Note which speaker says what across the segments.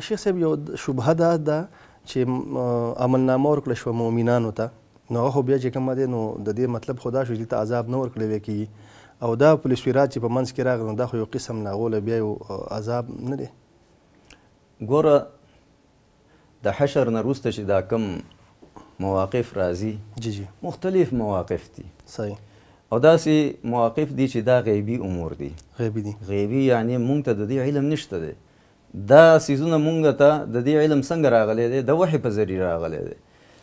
Speaker 1: شیخ صاحب یو شبهه ده ده چې عملنامه ورکړل شوه مؤمنانو ته نو هغه بیا چې کوم دی نو د دې مطلب خدا شو چې ته عذاب نه ورکړی کیږي او دا پولیس ویرات چې په منځ کې راغله دا خو یو قسم ناغوله بیا یو عذاب نه دی ګوره د حشر نه وروسته چې دا کم مواقف راځي جی جی مختلف مواقف دي صحیح او داسې مواقف دي چې دا غیبی امور دي غیبی دي غیبی یعنی مونږ ته د دې علم نشته دی دا سیزونه مونږ ته د دې علم څنګه راغلی دی د وحي په ذریعه راغلی دی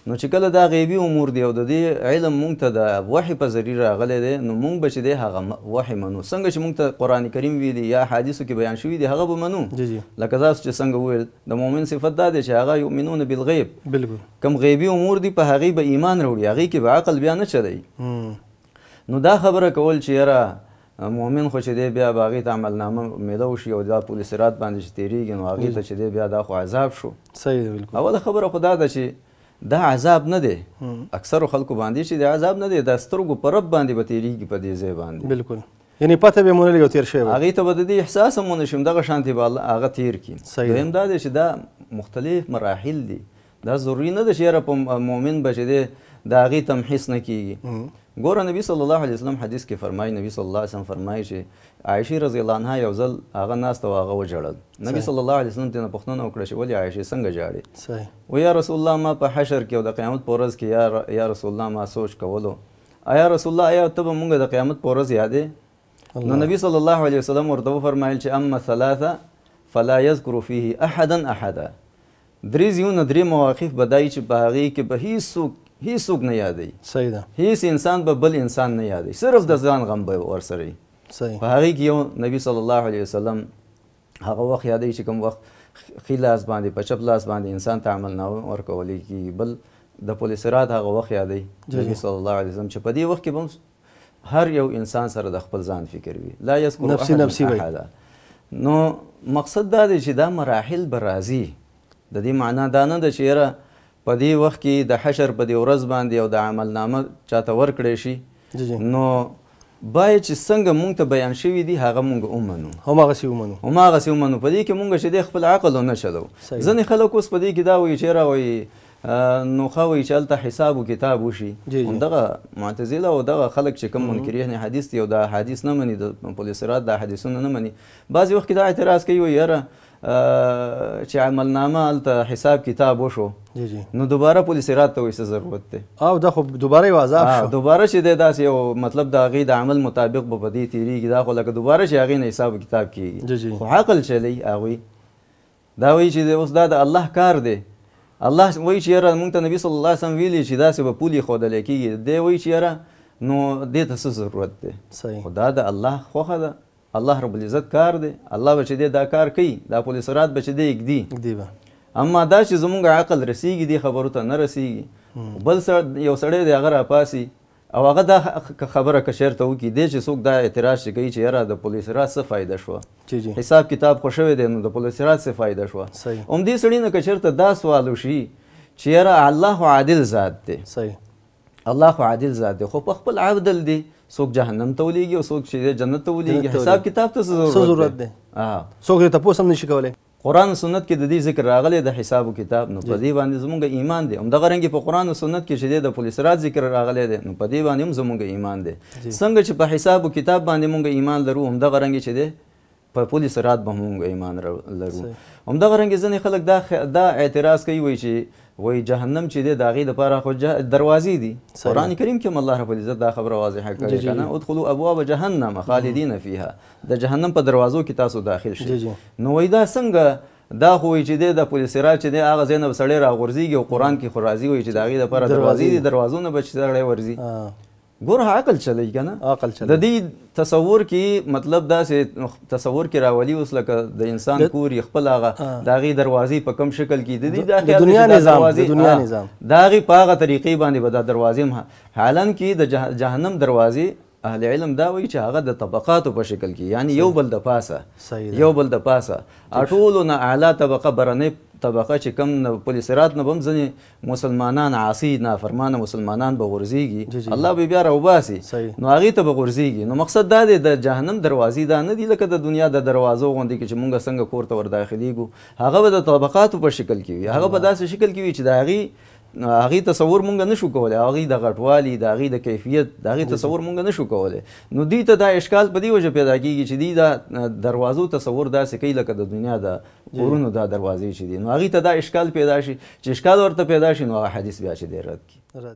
Speaker 1: نو چې کله دا غیبی امور دی او د دې علم مونږ ته د وحي په ذریعه راغلی دی نو مونږ به چې دی هغه وحي منو څنګه چې مونږ ته قرآن کریم ویلي یا حدیثو کې بیان شوي دی هغه به منو لکه تاسو چې څنګه وویل د مؤمن صفت دا دی چې هغه یؤمنون بالغیب بلکل کم غیبی امور دی په هغې به ایمان راوړي هغې کې به عقل بیا نه چلی نو دا خبره کول چې یاره مؤمن خو چې دی بیا به هغې ته عملنامه میده وشي او دا پل سرات باندې چې تېرېږي نو هغې ته چې دی بیا دا خو عذاب شو صحیح اوله خبره خو دا ده چې دا عذاب نه دی اکثرو خلکو باندې چې دا عذاب نه دی دا سترګو په رب باندې به تېرېږي په دې ځای باندې بلکل یعنی پته به مونږ یو تیر شوی هغه ته به د دې احساس هم نه شم دغه شانتي به الله هغه تیر کی دویم دا دی چې دا مختلف مراحل دي دا ضروری نه ده چې یاره په مؤمن به چې دی د هغې تمحیص نه کیږي ګوره نبی صلی الله علیه وسلم حدیث کې فرمایي نبی صلی الله علیه وسلم فرمایي چې عایشې رضی الله عنها یو ځل هغه ناسته وه هغه وژړل نبی صلی الله علیه وسلم ترېنه پوښتنه وکړه چې ولې عایشې څنګه ژاړې و یا رسول الله ما په حشر کې او د قیامت په ورځ کې یا یا رسول الله ما سوچ کولو آیا رسول الله آیا ته به مونږ د قیامت په ورځ یادې نو نبی صلی الله علیه وسلم ورته وفرمایل چې اما ثلاثه فلا یذکر فیه احدا احدا درې زیونه درې مواقف بدای چې په هغې کې به هیڅوک هیڅ څوک نه یادوي صحیح ده هیڅ انسان به بل انسان نه یادوي صرف د ځان غم به ورسره وي صحیح په هغې کې یو نبي صلی الله علیه وسلم هغه وخت یادوي چې کوم وخت ښي لاس باندې په چپ لاس باندې انسان ته عمل نه ورکولی کېږي بل د پل صراط هغه وخت یادوي نبي صلی الله علیه وسلم چې په دې وخت کې به هر یو انسان سره د خپل ځان فکر وي لا یذکر نفسي نفسي وي نو مقصد دا دی چې دا مراحل به راځي د دې معنا دا نه ده چې یاره په دې وخت کې د حشر په دې ورځ باندې او د عملنامه چاته ورکړی شي نو باید چې څنګه مونږ ته بیان شوي دي هغه مونږ ومنو هماغسې ومنو هماغسې ومنو په دې کې مونږ چې دی خپل عقل ونه چلو ځینې خلک اوس په دې کې دا وایي چېره وایي نو خو چې هلته حساب و کتاب وشي همدغه معتزله او دغه خلک چې کوم منکرین حدیث دي او دا حدیث نه مني د پولیسرات دا حدیثونه نه مني بعضې وخت کې دا اعتراض کوي وایي یاره چې عملنامه هلته حساب کتاب وشو جی جی نو دوباره پولیس رات ته وایسه ضرورت دی او دا خو دوباره واضح شو دوباره چې دی داسې یو مطلب د هغې د عمل مطابق به په دې تېرېږي دا خو لکه دوباره چې هغې نه حساب کتاب کېږي خو عقل چلی هغوی دا وایي چې اوس دا د الله کار دی الله وایي چې یاره موږ ته نبی صلی الله علیه وسلم ویلي چې داسې به پولې ښودلی کېږي دی وایي چې یاره نو دې ته څه ضرورت دی خو دا د الله خوښه ده الله رب العزت کار دی الله به چې دی دا کار کوي دا پولیس رات به چې دی ږدي اما دا چې زمونږ عقل رسیږي دې خبرو ته نه رسیږي بل سر یو سړی دی هغه راپاسي او هغه دا خبره که شعر ته وکړي دی چې څوک دا اعتراض چې کوي چې یاره د پولیسرا څه فایده شوه حساب کتاب خو شوی دی نو د پولیسرا څه فایده شوه همدې سړي نه که چېرته دا سوال وشي چې یاره الله عادل ذات دی الله عادل ذات دی خو په خپل عدل دی څوک جهنم ته ولېږي او څوک چې جنت ته ولېږي حساب کتاب ته څه ضرورت دی څوک یې تپوس هم نشي کولی قرآن سنت کې د دې ذکر راغلی د حساب کتاب نو په دې باندې زمونږ ایمان دی همدغه رنګې په قرآن سنت کې چې دی د پولیس رات ذکر راغلی دی نو په دې باندې هم زمونږ ایمان دی څنګه چې په حساب کتاب باندې مونږ ایمان لرو همدغه رنګې چې دی په پولیس رات به مونږ ایمان لرو همدغه رنګې ځینې خلک دا دا اعتراض کوي وایي چې وایي جهنم چې دی د هغې دپاره خو دروازې دي قرآن کریم کې هم الله رب العزت دا خبره واضحه کړې که نه ادخلو ابواب جهنم خالدین فیها د جهنم په دروازو کې تاسو داخل شئ نو وایي دا څنګه دا خو چې دی د پولیس را چې دی هغه ځای نه به سړی راغورځېږي او قرآن کې خو راځي وایي چې د هغې دپاره دروازې دي دروازو نه به چې سړی ورځي ګور عقل چلی کنه عقل چلی د دې تصور کې مطلب دا چې تصور کې راولي اوس لکه د انسان کور خپل هغه داغه دروازې په کم شکل کې د دې د دنیا نظام د دنیا نظام داغه په هغه طریقې باندې به دا دروازې هم حالان کې د جهنم دروازې اهل علم دا وایي چې هغه د طبقاتو په شکل کې یعنی یو بل د پاسه یو بل د پاسه ټولو نه اعلی طبقه برنې طبقه چې کم پل صراط نه بم ځنې مسلمانان عاصی نافرمانه مسلمانان به غورځېږي الله به بیا راوباسي نو هغې ته به غورځېږي نو مقصد دا دی د جهنم دروازې دا نه دي لکه د دنیا د دروازو غوندې کې چې مونږ څنګه کور ته ورداخلېږو هغه به د طبقاتو په شکل کې وي هغه به داسې شکل کې وي چې د هغې هغه تصور مونږ نشو کولای هغه د غټوالي د هغه د کیفیت د هغه تصور مونږ نشو کولای نو دوی ته دا اشکال په دی وجه پیدا کیږي چې دوی دا دروازو تصور داسې کوي لکه د دنیا د کورونو دا دروازې چې دي نو هغه ته دا اشکال پیدا شي چې اشکال ورته پیدا شي نو هغه حدیث بیا چې دی رد کی